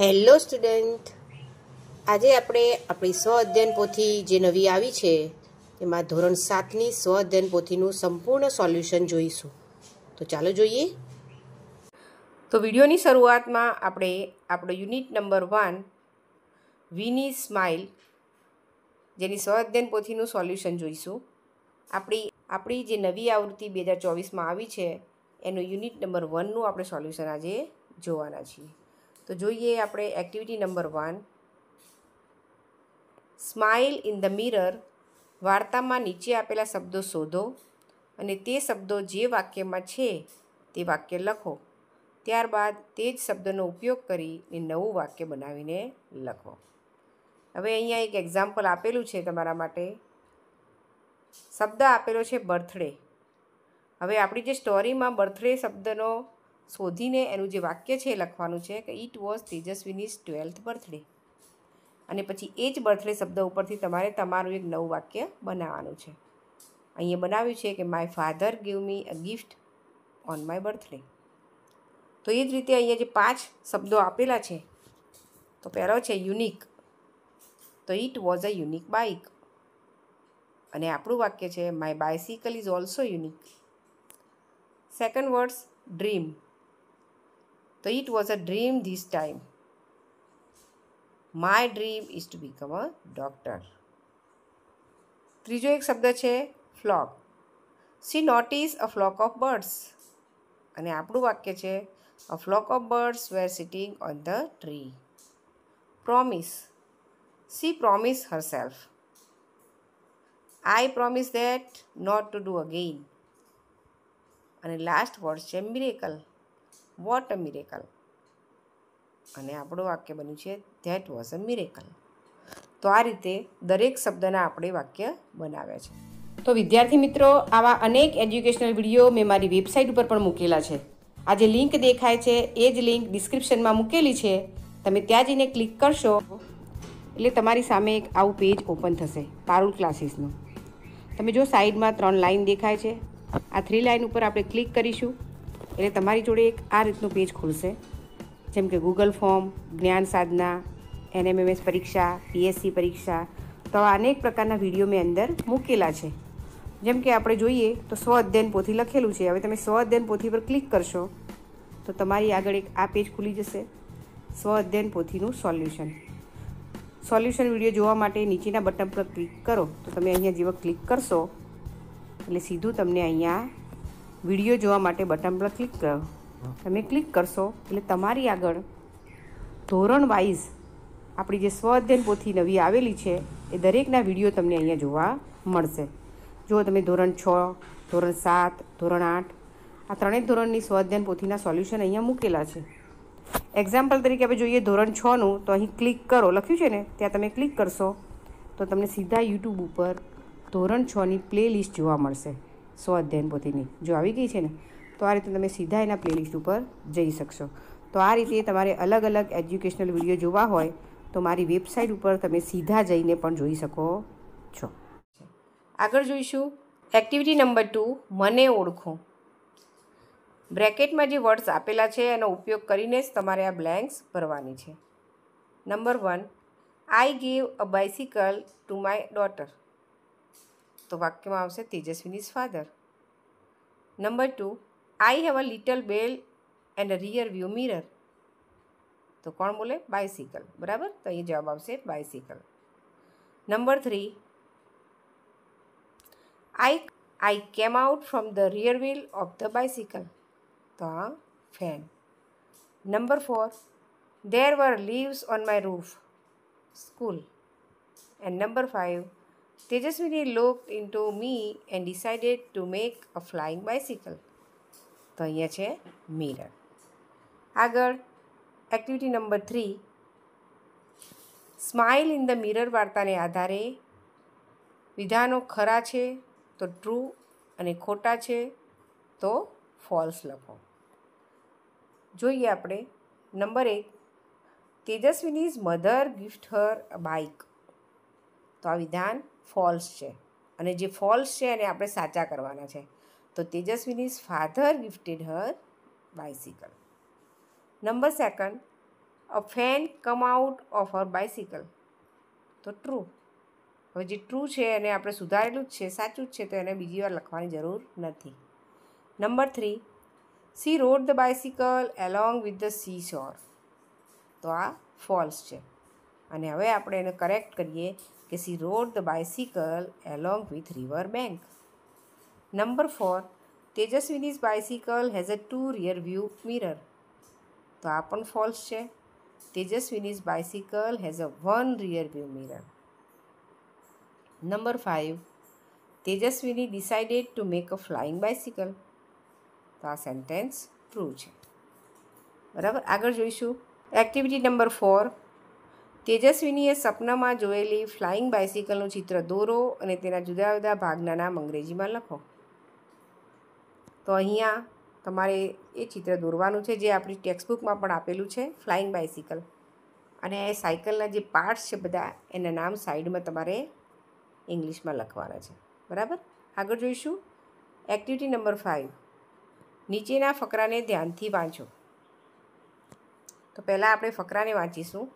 Hello student આજે આપણે આપણી સ્વ અધ્યયન પોથી જે નવી આવી છે એમાં ધોરણ સાતની સ્વ અધ્યયન પોથીનું સંપૂર્ણ સોલ્યુશન જોઈશું તો ચાલો જોઈએ તો વિડીયોની શરૂઆતમાં આપણે આપણો યુનિટ નંબર વન વિની સ્માઇલ જેની સ્વ અધ્યયન પોથીનું સોલ્યુશન જોઈશું આપણી આપણી જે નવી આવૃત્તિ બે હજાર ચોવીસમાં આવી છે એનું યુનિટ નંબર વનનું આપણે સોલ્યુશન આજે જોવાના છીએ તો જોઈએ આપણે activity number one smile in the mirror વાર્તામાં નીચે આપેલા શબ્દો શોધો અને તે શબ્દો જે વાક્યમાં છે તે વાક્ય લખો ત્યારબાદ તે જ શબ્દનો ઉપયોગ કરીને નવું વાક્ય બનાવીને લખો હવે અહીંયા એક એક્ઝામ્પલ આપેલું છે તમારા માટે શબ્દ આપેલો છે બર્થડે હવે આપણી જે સ્ટોરીમાં બર્થડે શબ્દનો શોધીને એનું જે વાક્ય છે એ લખવાનું છે કે it was Tejaswini twelfth birthday અને પછી એ જ બર્થડે શબ્દ ઉપરથી તમારે તમારું એક નવું વાક્ય બનાવવાનું છે અહીંયા બનાવ્યું છે કે my father give me a gift on my birthday તો એ જ રીતે અહીંયા જે પાંચ શબ્દો આપેલા છે તો પહેલો છે યુનિક તો it was a unique bike અને આપણું વાક્ય છે my bicycle is also unique second words dream તો ઇટ was a dream this time my dream is to become a doctor ત્રીજો એક શબ્દ છે flock see notice a flock of birds અને આપણું વાક્ય છે a flock of birds were sitting on the tree promise see promise herself I promise that not to do again અને last word છે મિરેકલ વોટ અ મિરેકલ અને આપણું વાક્ય બન્યું છે ધેટ વોઝ અ મિરેકલ તો આ રીતે દરેક શબ્દના આપણે વાક્ય બનાવ્યા છે તો વિદ્યાર્થી મિત્રો આવા અનેક એજ્યુકેશનલ વિડીયો મેં મારી વેબસાઇટ ઉપર પણ મૂકેલા છે આ જે લિંક દેખાય છે એ જ લિંક ડિસ્ક્રિપ્શનમાં મૂકેલી છે તમે ત્યાં જઈને ક્લિક કરશો એટલે તમારી સામે એક આવું પેજ ઓપન થશે પારુલ ક્લાસીસનું તમે જો સાઈડમાં ત્રણ લાઇન દેખાય છે આ થ્રી લાઇન ઉપર આપણે ક્લિક કરીશું એટલે તમારી જોડે એક આ રીતનું પેજ ખુલશે જેમ કે ગૂગલ ફોર્મ જ્ઞાન સાધના એનએમએમએસ પરીક્ષા પીએસસી પરીક્ષા તો અનેક પ્રકારના વિડીયો મેં અંદર મૂકેલા છે જેમ કે આપણે જોઈએ તો સ્વ અધ્યયન પોથી લખેલું છે હવે તમે સ્વ અધ્યયન પોથી પર ક્લિક કરશો તો તમારી આગળ એક આ પેજ ખુલી જશે સ્વ અધ્યયન પોથીનું સોલ્યુશન સોલ્યુશન વિડીયો જોવા માટે નીચેના બટન પર ક્લિક કરો તો તમે અહીંયા જેવા ક્લિક કરશો એટલે સીધું તમને અહીંયા વિડીયો જોવા માટે બટન પર ક્લિક કરો તમે ક્લિક કરશો એટલે તમારી આગળ ધોરણ વાઇઝ આપણી જે સ્વ અધ્યયન પોથી નવી આવેલી છે એ દરેકના વિડીયો તમને અહીંયા જોવા મળશે જો તમે ધોરણ છ ધોરણ સાત ધોરણ આઠ આ ત્રણેય ધોરણની સ્વ અધ્યયન પોથીના સોલ્યુશન અહીંયા મૂકેલા છે એક્ઝામ્પલ તરીકે આપણે જોઈએ ધોરણ છનું તો અહીં ક્લિક કરો લખ્યું છે ને ત્યાં તમે ક્લિક કરશો તો તમને સીધા યુટ્યુબ ઉપર ધોરણ છની પ્લેલિસ્ટ જોવા મળશે સ્વાધ્યાયન પોથીની જો આવી ગઈ છે ને તો આ રીતે તમે સીધા એના પ્લેલિસ્ટ ઉપર જઈ શકશો તો આ રીતે તમારે અલગ અલગ એજ્યુકેશનલ વિડીયો જોવા હોય તો મારી વેબસાઇટ ઉપર તમે સીધા જઈને પણ જોઈ શકો છો આગળ જોઈશું એક્ટિવિટી નંબર ટુ મને ઓળખો બ્રેકેટમાં જે વર્ડ્સ આપેલા છે એનો ઉપયોગ કરીને જ તમારે આ બ્લેન્ક્સ ભરવાની છે number one I give a bicycle to my daughter તો વાક્યમાં આવશે Tejaswini's father number two I have a little bell and a rear view mirror તો કોણ બોલે બાયસિકલ બરાબર તો અહીં જવાબ આવશે bicycle number three I I came out from the rear wheel of the bicycle તો આ fan number four there were leaves on my roof school and number 5 Tejaswini looked into me and decided to make a flying bicycle. તો અહીંયા છે mirror આગળ activity number three smile in the mirror વાર્તાને આધારે વિધાનો ખરા છે તો ટ્રુ અને ખોટા છે તો ફોલ્સ લખો જોઈએ આપણે નંબર એક Tejaswini's mother gift her bike તો આ વિધાન ફોલ્સ છે અને જે ફોલ્સ છે એને આપણે સાચા કરવાના છે તો Tejaswini's father gifted her bicycle number second a fan come out of her bicycle તો ટ્રુ હવે જે ટ્રુ છે એને આપણે સુધારેલું જ છે સાચું જ છે તો એને બીજી વાર લખવાની જરૂર નથી number three she rode the bicycle along with the sea shore તો આ ફોલ્સ છે અને હવે આપણે એને કરેક્ટ કરીએ કે she rode the bicycle along with river bank. Number 4. તેજસ્વીનીઝ bicycle has a two rear view mirror. તો આ પણ ફોલ્સ છે Tejaswini's bicycle has a one rear view mirror. Number five Tejaswini decided to make a flying bicycle તો આ sentence true છે બરાબર આગળ જોઈશું એક્ટિવિટી નંબર ફોર તેજસ્વીનીએ સપનામાં જોયેલી ફ્લાઇંગ બાઇસિકલનું ચિત્ર દોરો અને તેના જુદા જુદા ભાગના નામ અંગ્રેજીમાં લખો તો અહીંયા તમારે એ ચિત્ર દોરવાનું છે જે આપણી ટેક્સ્ટબુકમાં પણ આપેલું છે ફ્લાઇંગ બાઇસિકલ અને એ સાયકલના જે પાર્ટ્સ છે બધા એના નામ સાઈડમાં તમારે ઇંગ્લિશમાં લખવાના છે બરાબર આગળ જોઈશું એક્ટિવિટી નંબર ફાઇવ નીચેના ફકરાને ધ્યાનથી વાંચો તો પહેલાં આપણે ફકરાને વાંચીશું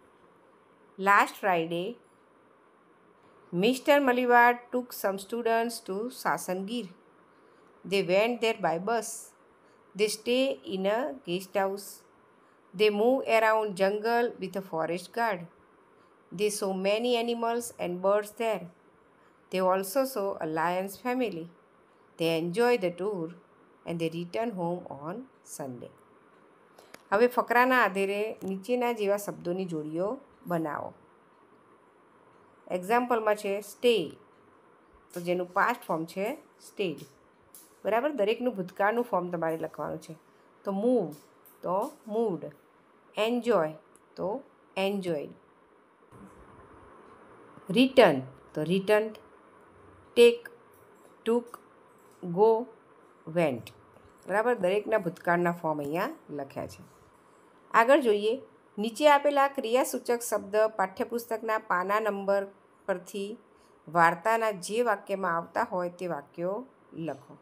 Last Friday, Mr. Malivar took some students to Sasangir. They went there by bus. They stay in a guest house. They move around jungle with a forest guard. They saw many animals and birds there. They also saw a lion's family. They enjoy the tour and they return home on Sunday. હવે ફકરાના આધારે નીચેના જેવા શબ્દોની જોડીઓ બનાવો એક્ઝામ્પલમાં છે stay તો જેનું પાસ્ટ ફોર્મ છે સ્ટેડ બરાબર દરેકનું ભૂતકાળનું ફોર્મ તમારે લખવાનું છે તો મૂવ તો મૂડ એન્જોય તો એન્જોય રિટર્ન તો return take took go went બરાબર દરેકના ભૂતકાળના ફોર્મ અહીંયા લખ્યા છે આગળ જોઈએ નીચે આપેલા ક્રિયાસૂચક શબ્દ પાઠ્યપુસ્તકના પાના નંબર પરથી વાર્તાના જે વાક્યમાં આવતા હોય તે વાક્યો લખો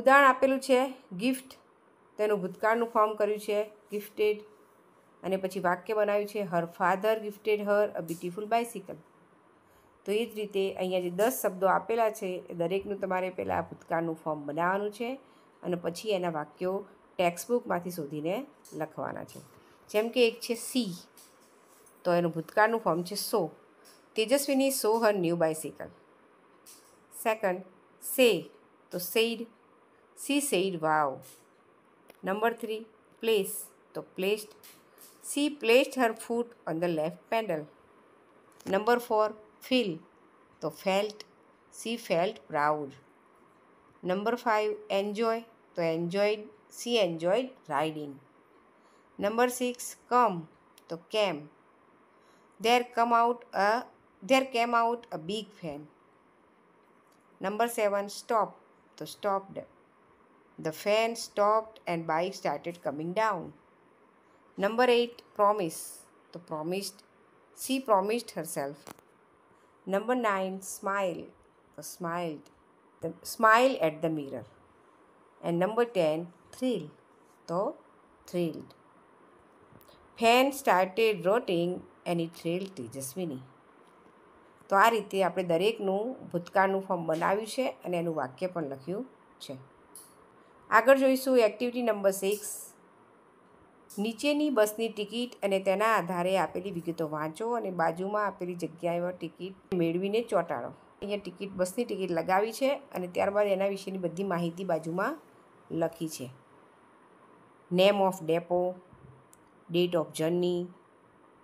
ઉદાહરણ આપેલું છે ગિફ્ટ તેનું ભૂતકાળનું ફોર્મ કર્યું છે ગિફ્ટેડ અને પછી વાક્ય બનાવ્યું છે her father gifted her a beautiful bicycle તો એ જ રીતે અહીંયા જે દસ શબ્દો આપેલા છે એ દરેકનું તમારે પહેલાં ભૂતકાળનું ફોર્મ બનાવવાનું છે અને પછી એના વાક્યો ટેક્સ્ટબુકમાંથી શોધીને લખવાના છે જેમ કે એક છે સી તો એનું ભૂતકાળનું ફોર્મ છે saw Tejaswini saw her new bicycle second say તો said she said wow number three place તો placed she placed her foot on the left pedal number four feel તો felt she felt proud number five enjoy તો enjoyed she enjoyed riding. Number 6 come So came. There come out a there came out a big fan. Number 7 stop So stopped. The fan stopped and bike started coming down. Number 8 promise So promised she promised herself. Number 9 smile So smiled the smile at the mirror. And number 10 thrill તો thrilled fan started rotating એની thrill Tejaswini તો આ રીતે આપણે દરેકનું ભૂતકાળનું form બનાવ્યું છે અને એનું વાક્ય પણ લખ્યું છે આગળ જોઈશું એક્ટિવિટી નંબર સિક્સ નીચેની બસની ટિકિટ અને તેના આધારે આપેલી વિગતો વાંચો અને બાજુમાં આપેલી જગ્યાએ ટિકિટ મેળવીને ચોંટાડો અહીંયા ટિકિટ બસની ટિકિટ લગાવી છે અને ત્યારબાદ એના વિશેની બધી માહિતી બાજુમાં લખી છે name of depot date of journey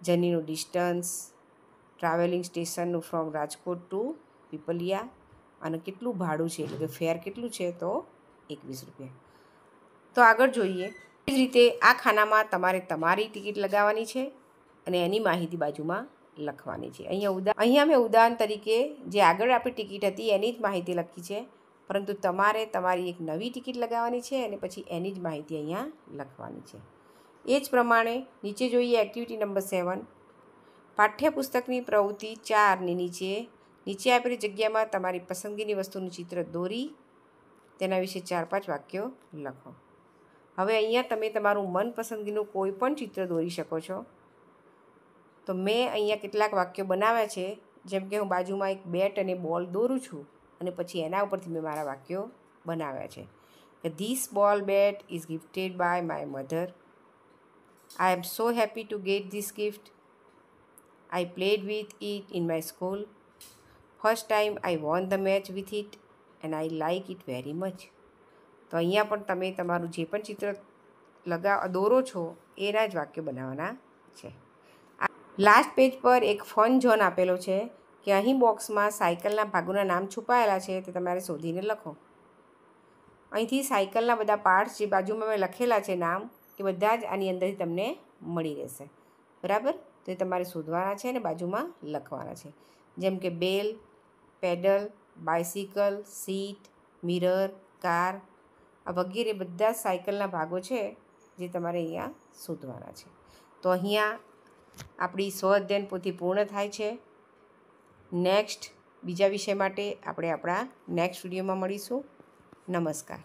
જર્નીનું ડિસ્ટન્સ ટ્રાવેલિંગ સ્ટેશનનું ફ્રોમ રાજકોટ ટુ પીપલિયા અને કેટલું ભાડું છે એટલે કે ફેર કેટલું છે તો એકવીસ રૂપિયા તો આગળ જોઈએ એ જ રીતે આ ખાનામાં તમારે તમારી ટિકિટ લગાવવાની છે અને એની માહિતી બાજુમાં લખવાની છે અહીંયા ઉદા અહીંયા મેં ઉદાહરણ તરીકે જે આગળ આપણી ટિકિટ હતી એની જ માહિતી લખી છે પરંતુ તમારે તમારી એક નવી ટિકિટ લગાવવાની છે અને પછી એની જ માહિતી અહીંયા લખવાની છે એ જ પ્રમાણે નીચે જોઈએ એક્ટિવિટી નંબર સેવન પાઠ્યપુસ્તકની પ્રવૃત્તિ ચારની નીચે નીચે આપેલી જગ્યામાં તમારી પસંદગીની વસ્તુનું ચિત્ર દોરી તેના વિશે ચાર પાંચ વાક્યો લખો હવે અહીંયા તમે તમારું મનપસંદગીનું કોઈ પણ ચિત્ર દોરી શકો છો તો મેં અહીંયા કેટલાક વાક્યો બનાવ્યા છે જેમ કે હું બાજુમાં એક બેટ અને બોલ દોરું છું અને પછી એના ઉપરથી મેં મારા વાક્યો બનાવ્યા છે કે this ball bat is gifted by my mother I am so happy to get this gift I played with it in my school first time I won the match with it and I like it very much તો અહીંયા પણ તમે તમારું જે પણ ચિત્ર લગા દોરો છો એના જ વાક્ય બનાવવાના છે લાસ્ટ પેજ પર એક ફન ઝોન આપેલો છે કે અહીં બોક્સમાં સાયકલના ભાગોના નામ છુપાયેલા છે તે તમારે શોધીને લખો અહીંથી સાયકલના બધા પાર્ટ્સ જે બાજુમાં મેં લખેલા છે નામ એ બધા જ આની અંદરથી તમને મળી રહેશે બરાબર તો એ તમારે શોધવાના છે અને બાજુમાં લખવાના છે જેમ કે bell pedal bicycle seat mirror car આ વગેરે બધા સાયકલના ભાગો છે જે તમારે અહીંયા શોધવાના છે તો અહીંયા આપણી સ્વ અધ્યયન પોથી પૂર્ણ થાય છે નેક્સ્ટ બીજા વિષય માટે આપણે આપણા નેક્સ્ટ વિડીયોમાં મળીશું નમસ્કાર